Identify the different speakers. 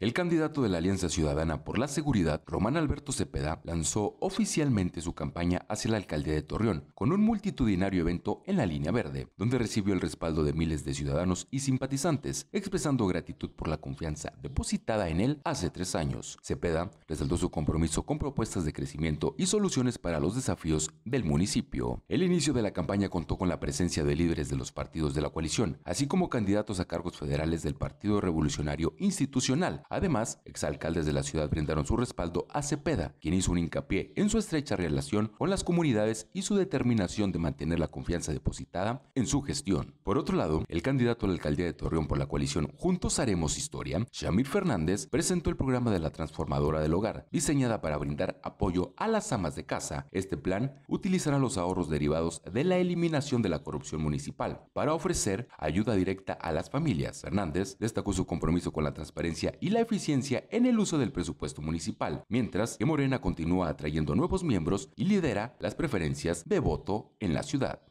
Speaker 1: El candidato de la Alianza Ciudadana por la Seguridad, Román Alberto Cepeda, lanzó oficialmente su campaña hacia la alcaldía de Torreón con un multitudinario evento en la línea verde, donde recibió el respaldo de miles de ciudadanos y simpatizantes, expresando gratitud por la confianza depositada en él hace tres años. Cepeda resaltó su compromiso con propuestas de crecimiento y soluciones para los desafíos del municipio. El inicio de la campaña contó con la presencia de líderes de los partidos de la coalición, así como candidatos a cargos federales del Partido Revolucionario Institucional Además, exalcaldes de la ciudad brindaron su respaldo a Cepeda, quien hizo un hincapié en su estrecha relación con las comunidades y su determinación de mantener la confianza depositada en su gestión. Por otro lado, el candidato a la alcaldía de Torreón por la coalición Juntos Haremos Historia, Shamir Fernández, presentó el programa de la transformadora del hogar, diseñada para brindar apoyo a las amas de casa. Este plan utilizará los ahorros derivados de la eliminación de la corrupción municipal para ofrecer ayuda directa a las familias. Fernández destacó su compromiso con la transparencia y la eficiencia en el uso del presupuesto municipal, mientras que Morena continúa atrayendo nuevos miembros y lidera las preferencias de voto en la ciudad.